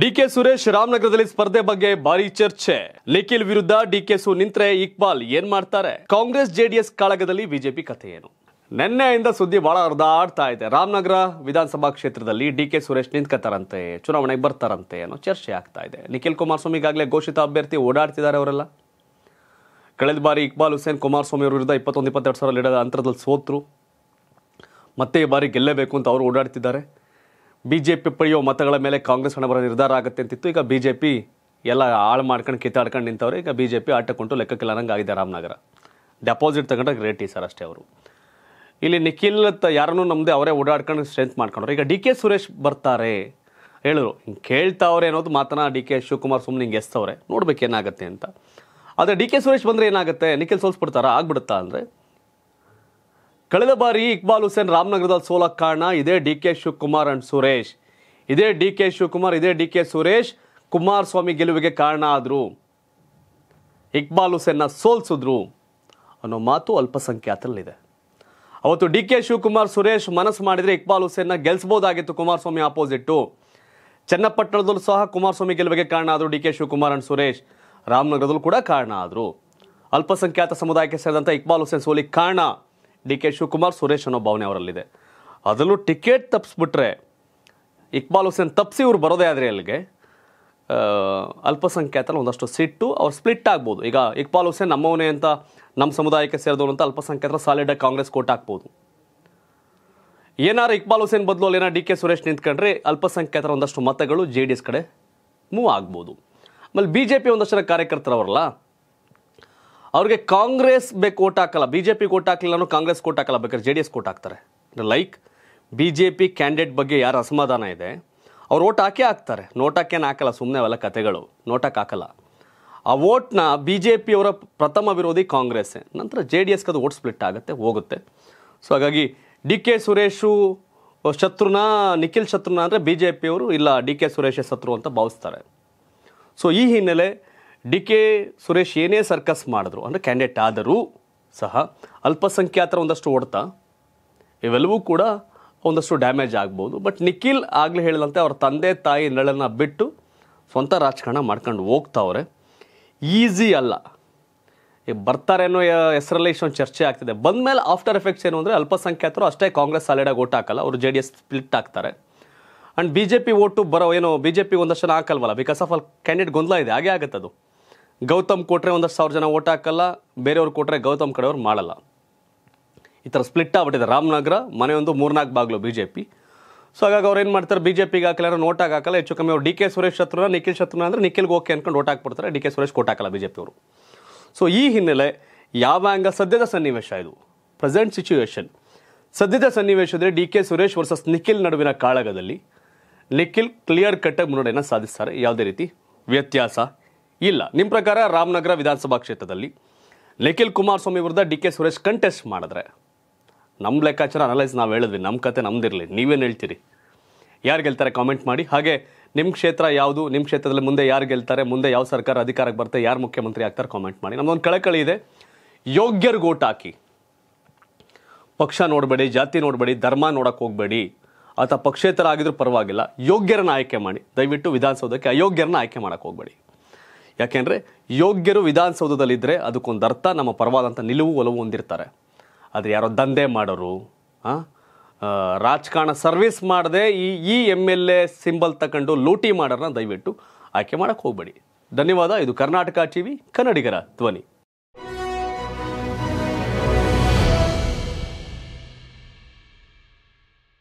DK Suresh ರಾಮನಗರದಲ್ಲಿ ಸ್ಪರ್ಧೆ ಬಗ್ಗೆ ಭಾರಿ ಚರ್ಚೆ ನಿಖಿಲ್ ವಿರುದ್ಧ ಡಿಕೆ ಸು ನಿಂತ್ರೆ ಇಕ್ಬಾಲ್ ಏನ್ ಮಾಡ್ತಾರೆ ಕಾಂಗ್ರೆಸ್ ಜೆಡಿಎಸ್ ಕಾಳಗದಲ್ಲಿ ಬಿಜೆಪಿ ಕಥೆ ಏನು ನಿನ್ನೆಯಿಂದ ಸುದ್ದಿ ಬಹಳ ಹರಿದಾಡ್ತಾ ಇದೆ ರಾಮನಗರ ವಿಧಾನಸಭಾ ಕ್ಷೇತ್ರದಲ್ಲಿ ಡಿ ಕೆ ಸುರೇಶ್ ನಿಂತ್ಕೋತಾರಂತೆ ಚುನಾವಣೆಗೆ ಬರ್ತಾರಂತೆ ಅನ್ನೋ ಚರ್ಚೆ ಆಗ್ತಾ ಇದೆ ನಿಖಿಲ್ ಕುಮಾರಸ್ವಾಮಿ ಈಗಾಗಲೇ ಘೋಷಿತ ಅಭ್ಯರ್ಥಿ ಓಡಾಡ್ತಿದ್ದಾರೆ ಅವರೆಲ್ಲ ಕಳೆದ ಬಾರಿ ಇಕ್ಬಾಲ್ ಹುಸೇನ್ ಕುಮಾರಸ್ವಾಮಿ ಅವರ ವಿರುದ್ಧ ಇಪ್ಪತ್ತೊಂದು ಇಪ್ಪತ್ತೆರಡು ಸಾವಿರ ಲೀಡರ್ ಅಂತರದಲ್ಲಿ ಸೋತರು ಮತ್ತೆ ಈ ಬಾರಿ ಗೆಲ್ಲಬೇಕು ಅಂತ ಅವರು ಓಡಾಡ್ತಿದ್ದಾರೆ ಬಿಜೆಪಿ ಪಡೆಯೋ ಮತಗಳ ಮೇಲೆ ಕಾಂಗ್ರೆಸ್ ಹಣ ಬರೋ ನಿರ್ಧಾರ ಆಗುತ್ತೆ ಅಂತಿತ್ತು ಈಗ ಬಿಜೆಪಿ ಎಲ್ಲ ಹಾಳು ಮಾಡ್ಕೊಂಡು ಕಿತ್ತಾಡ್ಕೊಂಡು ನಿಂತವ್ರೆ ಈಗ ಬಿಜೆಪಿ ಆಟ ಕೊಂಟು ಲೆಕ್ಕಕ್ಕಿಲ್ಲ ಆಗಿದೆ ರಾಮನಗರ ಡೆಪಾಸಿಟ್ ತಗೊಂಡ್ರೆ ಗ್ರೇಟಿ ಸರ್ ಅಷ್ಟೇ ಅವರು ಇಲ್ಲಿ ನಿಖಿಲ್ ತ ಯಾರನ್ನೂ ನಮ್ಮದೇ ಅವರೇ ಓಡಾಡ್ಕೊಂಡು ಸ್ಟ್ರೆಂತ್ ಮಾಡ್ಕೊಂಡ್ರು ಈಗ ಡಿ ಕೆ ಸುರೇಶ್ ಬರ್ತಾರೆ ಹೇಳಿದ್ರು ಹಿಂಗೆ ಕೇಳ್ತಾವ್ರೆ ಅನ್ನೋದು ಮಾತನ್ನ ಡಿ ಕೆ ಶಿವಕುಮಾರ್ ಸುಮ್ಮನೆ ಹಿಂಗೆ ಎಸ್ತವ್ರೆ ನೋಡ್ಬೇಕು ಏನಾಗುತ್ತೆ ಅಂತ ಆದರೆ ಡಿ ಕೆ ಸುರೇಶ್ ಬಂದರೆ ಏನಾಗುತ್ತೆ ನಿಖಿಲ್ ಸೋಲ್ಸ್ಬಿಡ್ತಾರ ಆಗ್ಬಿಡುತ್ತಾ ಅಂದರೆ ಕಳೆದ ಬಾರಿ ಇಕ್ಬಾಲ್ ಹುಸೇನ್ ರಾಮನಗರದಲ್ಲಿ ಸೋಲಕ್ಕೆ ಕಾರಣ ಇದೇ D K Shivakumar and Suresh ಇದೇ ಡಿ ಕೆ ಶಿವಕುಮಾರ್ ಇದೇ ಡಿ ಕೆ ಸುರೇಶ್ ಕುಮಾರಸ್ವಾಮಿ ಗೆಲುವಿಗೆ ಕಾರಣ ಆದರು ಇಕ್ಬಾಲ್ ಹುಸೇನ್ನ ಸೋಲ್ಸಿದ್ರು ಅನ್ನೋ ಮಾತು ಅಲ್ಪಸಂಖ್ಯಾತರಲ್ಲಿದೆ ಅವತ್ತು ಡಿ ಕೆ ಶಿವಕುಮಾರ್ ಸುರೇಶ್ ಮನಸ್ಸು ಮಾಡಿದರೆ ಇಕ್ಬಾಲ್ ಹುಸೇನ್ನ ಗೆಲ್ಲಿಸ್ಬೋದಾಗಿತ್ತು ಕುಮಾರಸ್ವಾಮಿ ಆಪೋಸಿಟ್ಟು ಚನ್ನಪಟ್ಟಣದಲ್ಲೂ ಸಹ ಕುಮಾರಸ್ವಾಮಿ ಗೆಲುವಿಗೆ ಕಾರಣ ಆದರು D K Shivakumar and Suresh ರಾಮನಗರದಲ್ಲೂ ಕೂಡ ಕಾರಣ ಆದರು ಅಲ್ಪಸಂಖ್ಯಾತ ಸಮುದಾಯಕ್ಕೆ ಸೇರಿದಂಥ ಇಕ್ಬಾಲ್ ಹುಸೇನ್ ಸೋಲಿಗೆ ಕಾರಣ ಡಿ ಕೆ ಶಿವಕುಮಾರ್ ಸುರೇಶ್ ಅನ್ನೋ ಭಾವನೆ ಅವರಲ್ಲಿದೆ ಅದರಲ್ಲೂ ಟಿಕೆಟ್ ತಪ್ಪಿಸ್ಬಿಟ್ರೆ ಇಕ್ಬಾಲ್ ಹುಸೇನ್ ತಪ್ಪಿಸಿ ಇವ್ರು ಬರೋದೇ ಆದರೆ ಅಲ್ಲಿಗೆ ಅಲ್ಪಸಂಖ್ಯಾತಲ್ಲಿ ಒಂದಷ್ಟು ಸಿಟ್ಟು ಅವ್ರು ಸ್ಪ್ಲಿಟ್ ಆಗ್ಬೋದು ಈಗ ಇಕ್ಬಾಲ್ ಹುಸೇನ್ ನಮ್ಮವನೇ ಅಂತ ನಮ್ಮ ಸಮುದಾಯಕ್ಕೆ ಸೇರಿದವರು ಅಂತ ಅಲ್ಪಸಂಖ್ಯಾತರ ಸಾಲಿಡಾಗಿ ಕಾಂಗ್ರೆಸ್ ಕೋಟ್ ಹಾಕ್ಬೋದು ಏನಾರು ಇಕ್ಬಾಲ್ ಹುಸೇನ್ ಬದಲು ಅಲ್ಲಿನ ಡಿ ಕೆ ಸುರೇಶ್ ನಿಂತ್ಕೊಂಡ್ರೆ ಅಲ್ಪಸಂಖ್ಯಾತರ ಒಂದಷ್ಟು ಮತಗಳು ಜೆ ಡಿ ಎಸ್ ಕಡೆ ಮೂವ್ ಆಗ್ಬೋದು ಆಮೇಲೆ ಬಿ ಜೆ ಪಿ ಒಂದಷ್ಟು ಜನ ಕಾರ್ಯಕರ್ತರವರಲ್ಲ ಅವ್ರಿಗೆ ಕಾಂಗ್ರೆಸ್ ಬೇಕು ಓಟ್ ಹಾಕಲ್ಲ ಬಿ ಜೆ ಪಿ ಓಟ್ ಹಾಕಲಿಲ್ಲ ಕಾಂಗ್ರೆಸ್ ಕೋಟ್ ಹಾಕಲ್ಲ ಬೇಕಾದ್ರೆ ಜೆ ಡಿ ಎಸ್ ಕೋಟ್ ಹಾಕ್ತಾರೆ like B J P candidate ಬಗ್ಗೆ ಯಾರು ಅಸಮಾಧಾನ ಇದೆ ಅವ್ರು ಓಟ್ ಹಾಕೇ ಹಾಕ್ತಾರೆ ನೋಟಕ್ಕೇನು ಹಾಕಲ್ಲ ಸುಮ್ಮನೆ ಅವೆಲ್ಲ ಕತೆಗಳು ನೋಟಕ್ಕೆ ಹಾಕಲ್ಲ ಆ ಓಟ್ನ ಬಿ ಜೆ ಪಿಯವರ ಪ್ರಥಮ ವಿರೋಧಿ ಕಾಂಗ್ರೆಸ್ಸೇ ನಂತರ ಜೆ ಡಿ ಎಸ್ಗೆ ಅದು ಓಟ್ ಸ್ಪ್ಲಿಟ್ ಆಗುತ್ತೆ ಹೋಗುತ್ತೆ ಸೊ ಹಾಗಾಗಿ ಡಿ ಕೆ ಸುರೇಶು ಶತ್ರುನ ನಿಖಿಲ್ ಶತ್ರುನ ಅಂದರೆ ಬಿ ಜೆ ಪಿಯವರು ಇಲ್ಲ ಡಿ ಕೆ ಸುರೇಶ ಶತ್ರು ಅಂತ ಭಾವಿಸ್ತಾರೆ ಸೊ ಈ ಹಿನ್ನೆಲೆ ಡಿ ಕೆ ಸುರೇಶ್ ಏನೇ ಸರ್ಕಸ್ ಮಾಡಿದ್ರು ಅಂದರೆ ಕ್ಯಾಂಡಿಡೇಟ್ ಆದರೂ ಸಹ ಅಲ್ಪಸಂಖ್ಯಾತರ ಒಂದಷ್ಟು ಓಡ್ತಾ ಇವೆಲ್ಲವೂ ಕೂಡ ಒಂದಷ್ಟು ಡ್ಯಾಮೇಜ್ ಆಗ್ಬೋದು ಬಟ್ ನಿಖಿಲ್ ಆಗಲೇ ಹೇಳಿದಂತೆ ಅವ್ರ ತಂದೆ ತಾಯಿ ನೆರಳನ್ನು ಬಿಟ್ಟು ಸ್ವಂತ ರಾಜಕಾರಣ ಮಾಡ್ಕೊಂಡು ಹೋಗ್ತಾವ್ರೆ ಈಸಿ ಅಲ್ಲ ಈಗ ಅನ್ನೋ ಹೆಸರಲ್ಲಿ ಇಷ್ಟೊಂದು ಚರ್ಚೆ ಆಗ್ತಿದೆ ಬಂದಮೇಲೆ ಆಫ್ಟರ್ ಎಫೆಕ್ಟ್ಸ್ ಏನು ಅಂದರೆ ಅಲ್ಪಸಂಖ್ಯಾತರು ಅಷ್ಟೇ ಕಾಂಗ್ರೆಸ್ ಸಾಲಿಡಾಗಿ ಓಟ್ ಹಾಕಲ್ಲ ಅವರು ಜೆ ಡಿ ಎಸ್ ಸ್ಪ್ಲಿಟ್ ಆಗ್ತಾರೆ and B J P vote ಬರೋ ಏನೋ ಬಿ ಜೆ ಪಿ ಒಂದಷ್ಟು ಹಾಕಲ್ವಲ್ಲ ಬಿಕಾಸ್ ಆಫ್ ಅಲ್ಲಿ ಕ್ಯಾಂಡಿಡೇಟ್ ಗೊಂದಲ ಇದೆ ಹಾಗೆ ಆಗುತ್ತೆ ಅದು ಗೌತಮ್ ಕೊಟ್ಟರೆ ಒಂದಷ್ಟು ಸಾವಿರ ಜನ ಓಟ್ ಹಾಕಲ್ಲ ಬೇರೆಯವ್ರು ಕೊಟ್ಟರೆ ಗೌತಮ್ ಕಡೆಯವ್ರು ಮಾಡಲ್ಲ ಈ ಥರ ಸ್ಪ್ಲಿಟ್ ಆಗ್ಬಿಟ್ಟಿದೆ ರಾಮನಗರ ಮನೆಯೊಂದು ಮೂರ್ನಾಲ್ಕು ಬಾಗಿಲು ಬಿ ಜೆ ಪಿ ಸೊ ಹಾಗಾಗಿ ಅವ್ರು ಏನು ಮಾಡ್ತಾರೆ ಬಿ ಜೆ ಪಿಗೆ ಹಾಕಲ್ಲ ನೋಟಾಗಿ ಹಾಕಲ್ಲ ಹೆಚ್ಚು ಕಮ್ಮಿ ಅವ್ರು ಡಿ ಕೆ ಸುರೇಶ್ ಶತ್ರುನ ನಿಖಿಲ್ ಶತ್ರುನ ಅಂದರೆ ನಿಖಿಲ್ಗೆ ಓಕೆ ಅಂದ್ಕೊಂಡು ಓಟ್ ಹಾಕ್ಬಿಡ್ತಾರೆ ಡಿ ಕೆ ಸುರೇಶ್ ಕೊಟ್ಟು ಹಾಕಲ್ಲ ಬಿ ಜೆ ಪಿಯವರು ಸೊ ಈ ಹಿನ್ನೆಲೆ ಯಾವ ಹಂಗ ಸದ್ಯದ ಸನ್ನಿವೇಶ ಇದು ಪ್ರೆಸೆಂಟ್ ಸಿಚುವೇಶನ್ ಸದ್ಯದ ಸನ್ನಿವೇಶದಲ್ಲಿ D K Suresh versus Nikhil ನಡುವಿನ ಕಾಳಗದಲ್ಲಿ ನಿಖಿಲ್ ಕ್ಲಿಯರ್ ಕಟ್ಟಾಗಿ ಮುನ್ನಡೆಯನ್ನು ಸಾಧಿಸ್ತಾರೆ ಯಾವುದೇ ರೀತಿ ವ್ಯತ್ಯಾಸ ಇಲ್ಲ ನಿಮ್ಮ ಪ್ರಕಾರ ರಾಮನಗರ ವಿಧಾನಸಭಾ ಕ್ಷೇತ್ರದಲ್ಲಿ ನಿಖಿಲ್ ಕುಮಾರಸ್ವಾಮಿ ವಿರುದ್ಧ ಡಿ ಕೆ ಸುರೇಶ್ ಕಂಟೆಸ್ಟ್ ಮಾಡಿದ್ರೆ ನಮ್ಮ ಲೆಕ್ಕಾಚಾರ ಅನಲೈಸ್ ನಾವು ಹೇಳಿದ್ವಿ ನಮ್ಮ ಕತೆ ನಮ್ದಿರಲಿ ನೀವೇನು ಹೇಳ್ತೀರಿ ಯಾರು ಗೆಲ್ತಾರೆ ಕಾಮೆಂಟ್ ಮಾಡಿ ಹಾಗೆ ನಿಮ್ಮ ಕ್ಷೇತ್ರ ಯಾವುದು ನಿಮ್ಮ ಕ್ಷೇತ್ರದಲ್ಲಿ ಮುಂದೆ ಯಾರು ಗೆಲ್ತಾರೆ ಮುಂದೆ ಯಾವ ಸರ್ಕಾರ ಅಧಿಕಾರಕ್ಕೆ ಬರ್ತಾರೆ ಯಾರು ಮುಖ್ಯಮಂತ್ರಿ ಆಗ್ತಾರೆ ಕಾಮೆಂಟ್ ಮಾಡಿ ನಮ್ಮದೊಂದು ಕಳಕಳಿ ಇದೆ ಯೋಗ್ಯರಿಗೆ ಓಟ್ ಹಾಕಿ ಪಕ್ಷ ನೋಡಬೇಡಿ ಜಾತಿ ನೋಡಬೇಡಿ ಧರ್ಮ ನೋಡೋಕ್ಕೆ ಹೋಗಬೇಡಿ ಅಥವಾ ಪಕ್ಷೇತರ ಆಗಿದ್ರೂ ಪರವಾಗಿಲ್ಲ ಯೋಗ್ಯರನ್ನು ಆಯ್ಕೆ ಮಾಡಿ ದಯವಿಟ್ಟು ವಿಧಾನಸೌಧಕ್ಕೆ ಅಯೋಗ್ಯರನ್ನ ಆಯ್ಕೆ ಮಾಡೋಕ್ಕೆ ಹೋಗಬೇಡಿ ಯಾಕೆಂದರೆ ಯೋಗ್ಯರು ವಿಧಾನಸೌಧದಲ್ಲಿದ್ದರೆ ಅದಕ್ಕೊಂದು ಅರ್ಥ ನಮ್ಮ ಪರವಾದಂಥ ನಿಲುವು ಒಲವು ಹೊಂದಿರ್ತಾರೆ ಆದರೆ ಯಾರೋ ದಂಧೆ ಮಾಡೋರು ರಾಜಕಾರಣ ಸರ್ವಿಸ್ ಮಾಡದೆ ಈ ಈ ಎಮ್ ಎಲ್ ಎ ಸಿಂಬಲ್ ತಗೊಂಡು ಲೂಟಿ ಮಾಡೋರನ್ನ ದಯವಿಟ್ಟು ಆಯ್ಕೆ ಮಾಡೋಕ್ಕೆ ಹೋಗಬೇಡಿ ಧನ್ಯವಾದ ಇದು ಕರ್ನಾಟಕ ವಿ ಕನ್ನಡಿಗರ ಧ್ವನಿ